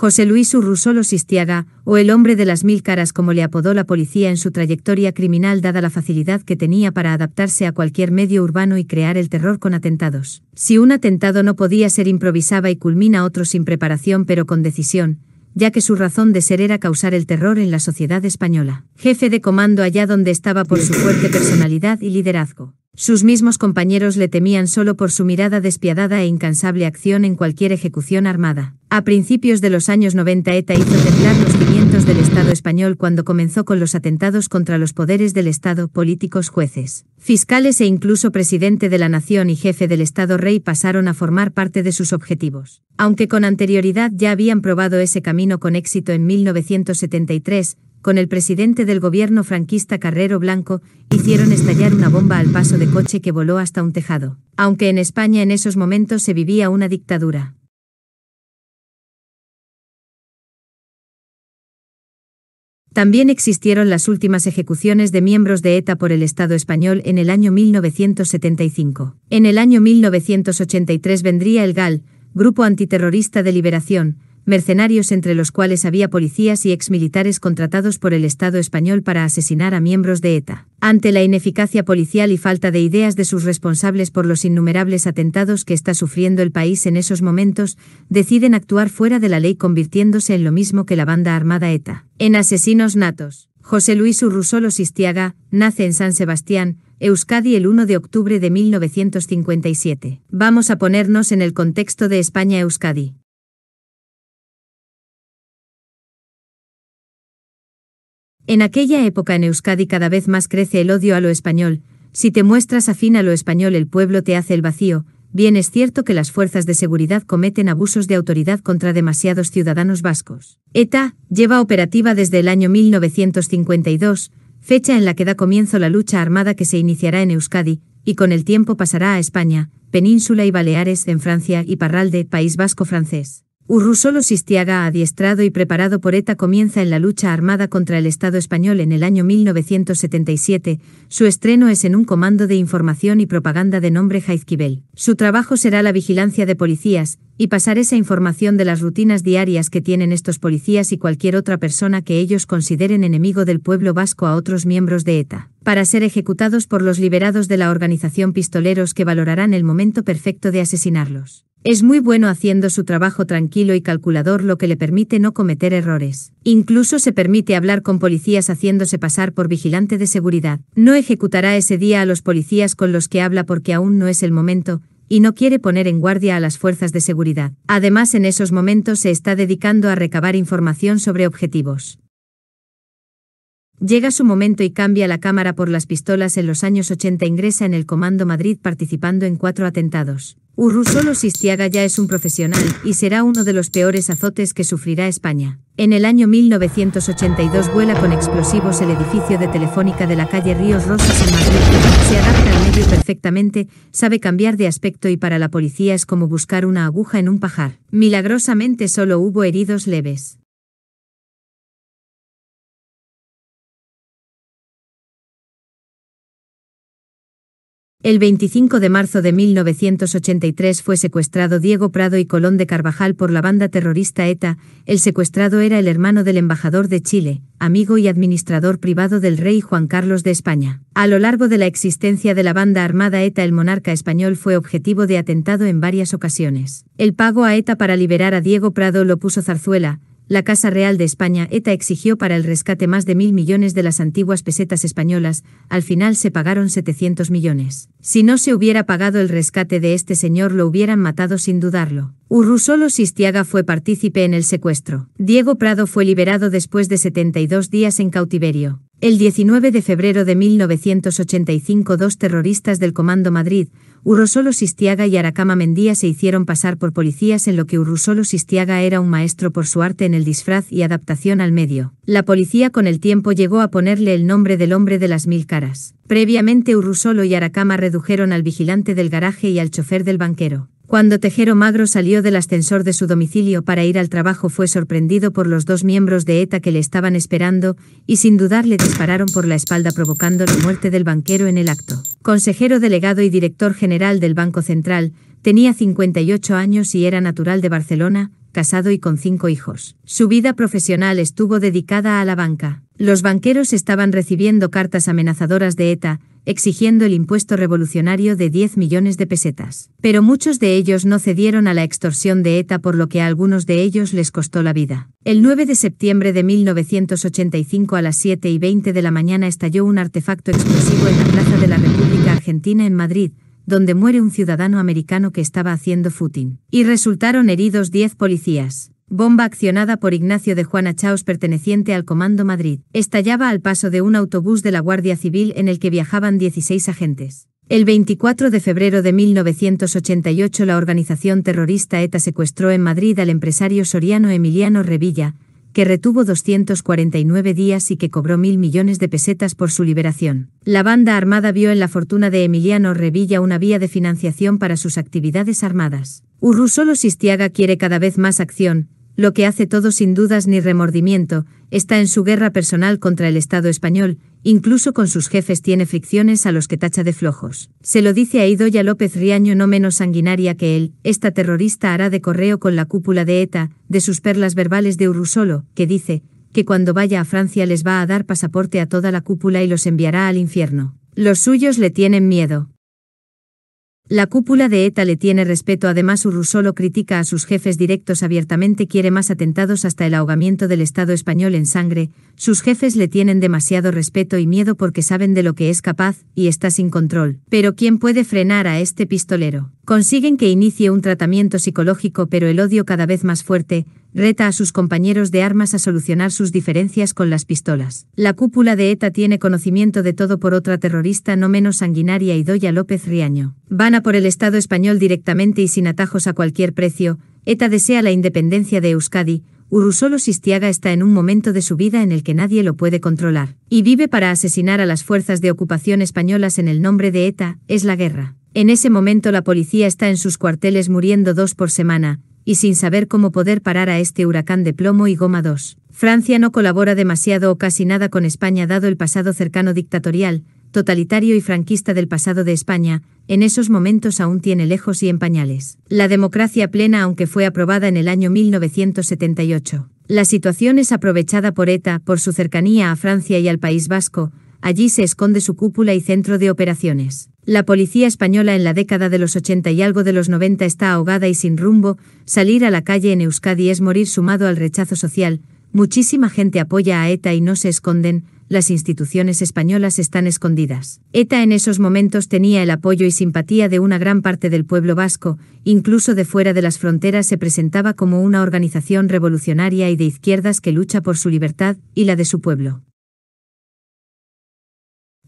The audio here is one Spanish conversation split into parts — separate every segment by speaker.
Speaker 1: José Luis Urrusolo Sistiaga, o el hombre de las mil caras como le apodó la policía en su trayectoria criminal dada la facilidad que tenía para adaptarse a cualquier medio urbano y crear el terror con atentados. Si un atentado no podía ser improvisaba y culmina otro sin preparación pero con decisión, ya que su razón de ser era causar el terror en la sociedad española. Jefe de comando allá donde estaba por su fuerte personalidad y liderazgo. Sus mismos compañeros le temían solo por su mirada despiadada e incansable acción en cualquier ejecución armada. A principios de los años 90 ETA e hizo temblar los 500 del Estado español cuando comenzó con los atentados contra los poderes del Estado, políticos, jueces, fiscales e incluso presidente de la nación y jefe del Estado rey pasaron a formar parte de sus objetivos. Aunque con anterioridad ya habían probado ese camino con éxito en 1973, con el presidente del gobierno franquista Carrero Blanco, hicieron estallar una bomba al paso de coche que voló hasta un tejado. Aunque en España en esos momentos se vivía una dictadura. También existieron las últimas ejecuciones de miembros de ETA por el Estado español en el año 1975. En el año 1983 vendría el GAL, Grupo Antiterrorista de Liberación, mercenarios entre los cuales había policías y exmilitares contratados por el Estado español para asesinar a miembros de ETA. Ante la ineficacia policial y falta de ideas de sus responsables por los innumerables atentados que está sufriendo el país en esos momentos, deciden actuar fuera de la ley convirtiéndose en lo mismo que la banda armada ETA. En asesinos natos. José Luis Urrusolo Sistiaga, nace en San Sebastián, Euskadi el 1 de octubre de 1957. Vamos a ponernos en el contexto de España-Euskadi. En aquella época en Euskadi cada vez más crece el odio a lo español, si te muestras afín a lo español el pueblo te hace el vacío, bien es cierto que las fuerzas de seguridad cometen abusos de autoridad contra demasiados ciudadanos vascos. ETA lleva operativa desde el año 1952, fecha en la que da comienzo la lucha armada que se iniciará en Euskadi, y con el tiempo pasará a España, Península y Baleares en Francia y Parralde, País Vasco francés. Urrusolo Sistiaga, adiestrado y preparado por ETA, comienza en la lucha armada contra el Estado español en el año 1977. Su estreno es en un comando de información y propaganda de nombre Jaizkibel. Su trabajo será la vigilancia de policías, y pasar esa información de las rutinas diarias que tienen estos policías y cualquier otra persona que ellos consideren enemigo del pueblo vasco a otros miembros de ETA, para ser ejecutados por los liberados de la organización pistoleros que valorarán el momento perfecto de asesinarlos. Es muy bueno haciendo su trabajo tranquilo y calculador lo que le permite no cometer errores. Incluso se permite hablar con policías haciéndose pasar por vigilante de seguridad. No ejecutará ese día a los policías con los que habla porque aún no es el momento, y no quiere poner en guardia a las fuerzas de seguridad. Además, en esos momentos se está dedicando a recabar información sobre objetivos. Llega su momento y cambia la cámara por las pistolas en los años 80 ingresa en el Comando Madrid participando en cuatro atentados. Urrusolo Sistiaga ya es un profesional y será uno de los peores azotes que sufrirá España. En el año 1982 vuela con explosivos el edificio de Telefónica de la calle Ríos Rosas en Madrid. Se adapta al medio perfectamente, sabe cambiar de aspecto y para la policía es como buscar una aguja en un pajar. Milagrosamente solo hubo heridos leves. El 25 de marzo de 1983 fue secuestrado Diego Prado y Colón de Carvajal por la banda terrorista ETA, el secuestrado era el hermano del embajador de Chile, amigo y administrador privado del rey Juan Carlos de España. A lo largo de la existencia de la banda armada ETA el monarca español fue objetivo de atentado en varias ocasiones. El pago a ETA para liberar a Diego Prado lo puso Zarzuela, la Casa Real de España ETA exigió para el rescate más de mil millones de las antiguas pesetas españolas, al final se pagaron 700 millones. Si no se hubiera pagado el rescate de este señor lo hubieran matado sin dudarlo. Urrusolo Sistiaga fue partícipe en el secuestro. Diego Prado fue liberado después de 72 días en cautiverio. El 19 de febrero de 1985 dos terroristas del Comando Madrid, Urrusolo Sistiaga y Aracama Mendía se hicieron pasar por policías en lo que Urrusolo Sistiaga era un maestro por su arte en el disfraz y adaptación al medio. La policía con el tiempo llegó a ponerle el nombre del hombre de las mil caras. Previamente Urrusolo y Aracama redujeron al vigilante del garaje y al chofer del banquero. Cuando Tejero Magro salió del ascensor de su domicilio para ir al trabajo fue sorprendido por los dos miembros de ETA que le estaban esperando y sin dudar le dispararon por la espalda provocando la muerte del banquero en el acto. Consejero delegado y director general del Banco Central, tenía 58 años y era natural de Barcelona, casado y con cinco hijos. Su vida profesional estuvo dedicada a la banca. Los banqueros estaban recibiendo cartas amenazadoras de ETA, exigiendo el impuesto revolucionario de 10 millones de pesetas. Pero muchos de ellos no cedieron a la extorsión de ETA por lo que a algunos de ellos les costó la vida. El 9 de septiembre de 1985 a las 7 y 20 de la mañana estalló un artefacto explosivo en la Plaza de la República Argentina en Madrid, donde muere un ciudadano americano que estaba haciendo footing. Y resultaron heridos 10 policías. Bomba accionada por Ignacio de Juana Chaos perteneciente al Comando Madrid, estallaba al paso de un autobús de la Guardia Civil en el que viajaban 16 agentes. El 24 de febrero de 1988 la organización terrorista ETA secuestró en Madrid al empresario soriano Emiliano Revilla, que retuvo 249 días y que cobró mil millones de pesetas por su liberación. La banda armada vio en la fortuna de Emiliano Revilla una vía de financiación para sus actividades armadas. Urrusolo Sistiaga quiere cada vez más acción, lo que hace todo sin dudas ni remordimiento, está en su guerra personal contra el Estado español, Incluso con sus jefes tiene fricciones a los que tacha de flojos. Se lo dice a Idoya López Riaño no menos sanguinaria que él, esta terrorista hará de correo con la cúpula de ETA, de sus perlas verbales de Urusolo, que dice, que cuando vaya a Francia les va a dar pasaporte a toda la cúpula y los enviará al infierno. Los suyos le tienen miedo. La cúpula de ETA le tiene respeto, además lo critica a sus jefes directos abiertamente, quiere más atentados hasta el ahogamiento del Estado español en sangre, sus jefes le tienen demasiado respeto y miedo porque saben de lo que es capaz y está sin control. Pero ¿quién puede frenar a este pistolero? Consiguen que inicie un tratamiento psicológico, pero el odio cada vez más fuerte, reta a sus compañeros de armas a solucionar sus diferencias con las pistolas. La cúpula de ETA tiene conocimiento de todo por otra terrorista no menos sanguinaria y Doya López Riaño. Van a por el Estado español directamente y sin atajos a cualquier precio, ETA desea la independencia de Euskadi, Urusolo Sistiaga está en un momento de su vida en el que nadie lo puede controlar, y vive para asesinar a las fuerzas de ocupación españolas en el nombre de ETA, es la guerra. En ese momento la policía está en sus cuarteles muriendo dos por semana, y sin saber cómo poder parar a este huracán de plomo y goma 2. Francia no colabora demasiado o casi nada con España dado el pasado cercano dictatorial, totalitario y franquista del pasado de España, en esos momentos aún tiene lejos y en pañales. La democracia plena aunque fue aprobada en el año 1978. La situación es aprovechada por ETA por su cercanía a Francia y al País Vasco, allí se esconde su cúpula y centro de operaciones. La policía española en la década de los 80 y algo de los 90 está ahogada y sin rumbo, salir a la calle en Euskadi es morir sumado al rechazo social, muchísima gente apoya a ETA y no se esconden, las instituciones españolas están escondidas. ETA en esos momentos tenía el apoyo y simpatía de una gran parte del pueblo vasco, incluso de fuera de las fronteras se presentaba como una organización revolucionaria y de izquierdas que lucha por su libertad y la de su pueblo.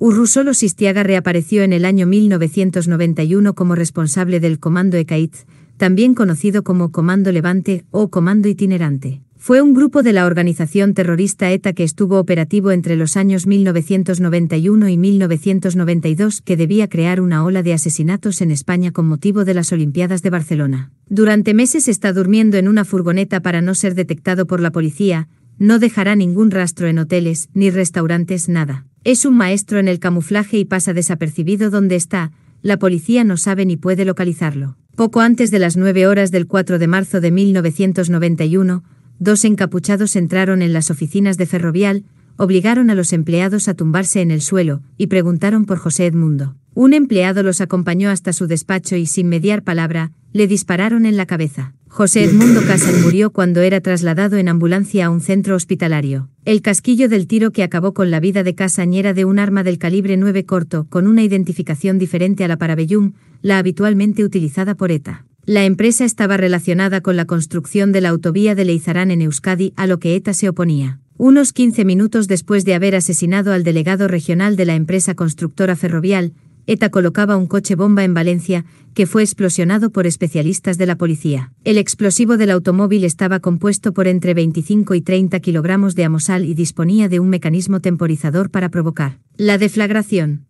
Speaker 1: Urrusolo Sistiaga reapareció en el año 1991 como responsable del Comando ECAIT, también conocido como Comando Levante o Comando Itinerante. Fue un grupo de la organización terrorista ETA que estuvo operativo entre los años 1991 y 1992 que debía crear una ola de asesinatos en España con motivo de las Olimpiadas de Barcelona. Durante meses está durmiendo en una furgoneta para no ser detectado por la policía, no dejará ningún rastro en hoteles, ni restaurantes, nada. Es un maestro en el camuflaje y pasa desapercibido donde está, la policía no sabe ni puede localizarlo. Poco antes de las nueve horas del 4 de marzo de 1991, dos encapuchados entraron en las oficinas de Ferrovial, obligaron a los empleados a tumbarse en el suelo, y preguntaron por José Edmundo. Un empleado los acompañó hasta su despacho y sin mediar palabra, le dispararon en la cabeza. José Edmundo Casal murió cuando era trasladado en ambulancia a un centro hospitalario. El casquillo del tiro que acabó con la vida de Casañera era de un arma del calibre 9 corto, con una identificación diferente a la Parabellum, la habitualmente utilizada por ETA. La empresa estaba relacionada con la construcción de la autovía de Leizarán en Euskadi, a lo que ETA se oponía. Unos 15 minutos después de haber asesinado al delegado regional de la empresa constructora ferrovial, ETA colocaba un coche bomba en Valencia, que fue explosionado por especialistas de la policía. El explosivo del automóvil estaba compuesto por entre 25 y 30 kilogramos de amosal y disponía de un mecanismo temporizador para provocar la deflagración.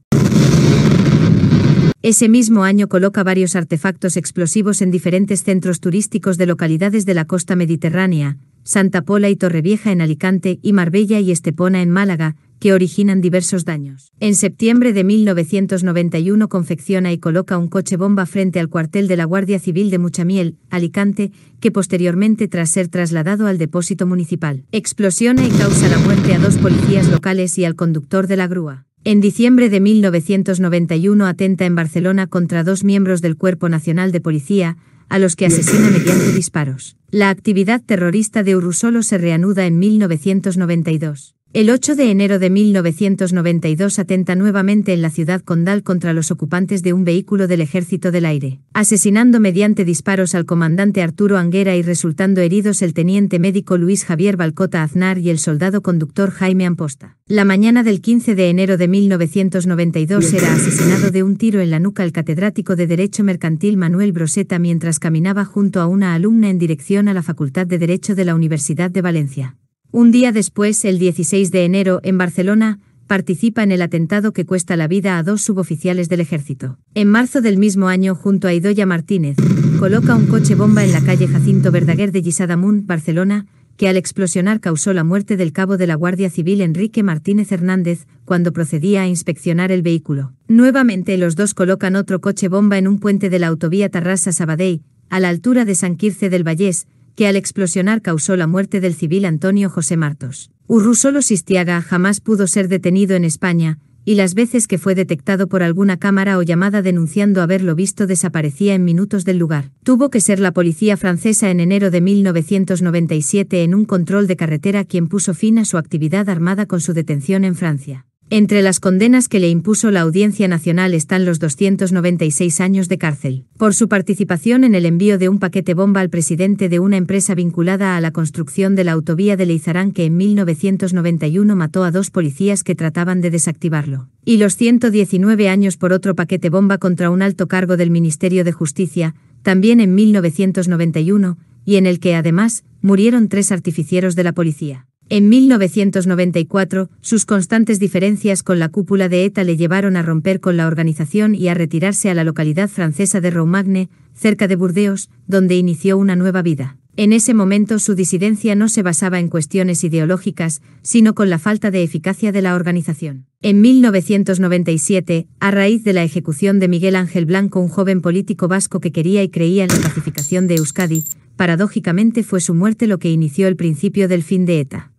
Speaker 1: Ese mismo año coloca varios artefactos explosivos en diferentes centros turísticos de localidades de la costa mediterránea, Santa Pola y Torrevieja en Alicante y Marbella y Estepona en Málaga, que originan diversos daños. En septiembre de 1991 confecciona y coloca un coche bomba frente al cuartel de la Guardia Civil de Muchamiel, Alicante, que posteriormente tras ser trasladado al depósito municipal, explosiona y causa la muerte a dos policías locales y al conductor de la grúa. En diciembre de 1991 atenta en Barcelona contra dos miembros del Cuerpo Nacional de Policía, a los que asesina mediante disparos. La actividad terrorista de Urusolo se reanuda en 1992. El 8 de enero de 1992 atenta nuevamente en la ciudad condal contra los ocupantes de un vehículo del Ejército del Aire, asesinando mediante disparos al comandante Arturo Anguera y resultando heridos el teniente médico Luis Javier Balcota Aznar y el soldado conductor Jaime Amposta. La mañana del 15 de enero de 1992 era asesinado de un tiro en la nuca el catedrático de Derecho Mercantil Manuel Broseta mientras caminaba junto a una alumna en dirección a la Facultad de Derecho de la Universidad de Valencia. Un día después, el 16 de enero, en Barcelona, participa en el atentado que cuesta la vida a dos suboficiales del ejército. En marzo del mismo año, junto a Idoya Martínez, coloca un coche bomba en la calle Jacinto Verdaguer de Gisadamún, Barcelona, que al explosionar causó la muerte del cabo de la Guardia Civil Enrique Martínez Hernández cuando procedía a inspeccionar el vehículo. Nuevamente los dos colocan otro coche bomba en un puente de la autovía Tarrasa Sabadell, a la altura de San Quirce del Vallés, que al explosionar causó la muerte del civil Antonio José Martos. Urrusolo Sistiaga jamás pudo ser detenido en España, y las veces que fue detectado por alguna cámara o llamada denunciando haberlo visto desaparecía en minutos del lugar. Tuvo que ser la policía francesa en enero de 1997 en un control de carretera quien puso fin a su actividad armada con su detención en Francia. Entre las condenas que le impuso la Audiencia Nacional están los 296 años de cárcel, por su participación en el envío de un paquete bomba al presidente de una empresa vinculada a la construcción de la autovía de Leizarán que en 1991 mató a dos policías que trataban de desactivarlo, y los 119 años por otro paquete bomba contra un alto cargo del Ministerio de Justicia, también en 1991, y en el que además murieron tres artificieros de la policía. En 1994, sus constantes diferencias con la cúpula de ETA le llevaron a romper con la organización y a retirarse a la localidad francesa de Romagne, cerca de Burdeos, donde inició una nueva vida. En ese momento su disidencia no se basaba en cuestiones ideológicas, sino con la falta de eficacia de la organización. En 1997, a raíz de la ejecución de Miguel Ángel Blanco, un joven político vasco que quería y creía en la pacificación de Euskadi, paradójicamente fue su muerte lo que inició el principio del fin de ETA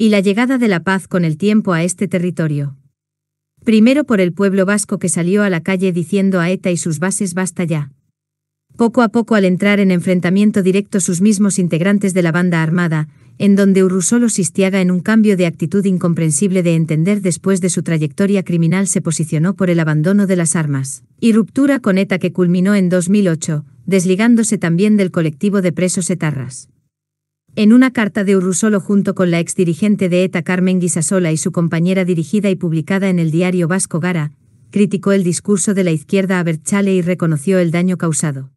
Speaker 1: y la llegada de la paz con el tiempo a este territorio. Primero por el pueblo vasco que salió a la calle diciendo a ETA y sus bases basta ya. Poco a poco al entrar en enfrentamiento directo sus mismos integrantes de la banda armada, en donde Urrusolo Sistiaga en un cambio de actitud incomprensible de entender después de su trayectoria criminal se posicionó por el abandono de las armas, y ruptura con ETA que culminó en 2008, desligándose también del colectivo de presos etarras. En una carta de Urrusolo junto con la exdirigente de ETA Carmen Guisasola y su compañera dirigida y publicada en el diario Vasco Gara, criticó el discurso de la izquierda a Berchale y reconoció el daño causado.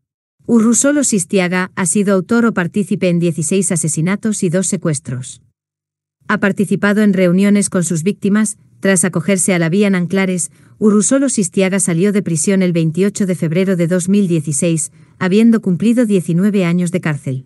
Speaker 1: Urrusolo Sistiaga ha sido autor o partícipe en 16 asesinatos y dos secuestros. Ha participado en reuniones con sus víctimas, tras acogerse a la vía en Anclares, Urrusolo Sistiaga salió de prisión el 28 de febrero de 2016, habiendo cumplido 19 años de cárcel.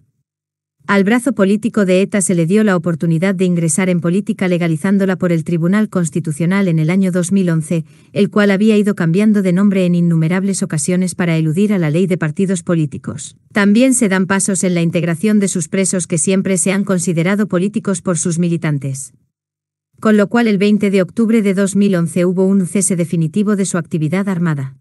Speaker 1: Al brazo político de ETA se le dio la oportunidad de ingresar en política legalizándola por el Tribunal Constitucional en el año 2011, el cual había ido cambiando de nombre en innumerables ocasiones para eludir a la ley de partidos políticos. También se dan pasos en la integración de sus presos que siempre se han considerado políticos por sus militantes. Con lo cual el 20 de octubre de 2011 hubo un cese definitivo de su actividad armada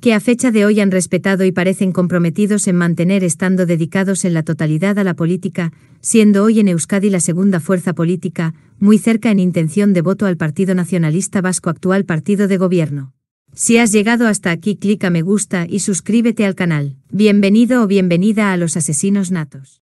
Speaker 1: que a fecha de hoy han respetado y parecen comprometidos en mantener estando dedicados en la totalidad a la política, siendo hoy en Euskadi la segunda fuerza política, muy cerca en intención de voto al Partido Nacionalista Vasco actual partido de gobierno. Si has llegado hasta aquí clica me gusta y suscríbete al canal. Bienvenido o bienvenida a los asesinos natos.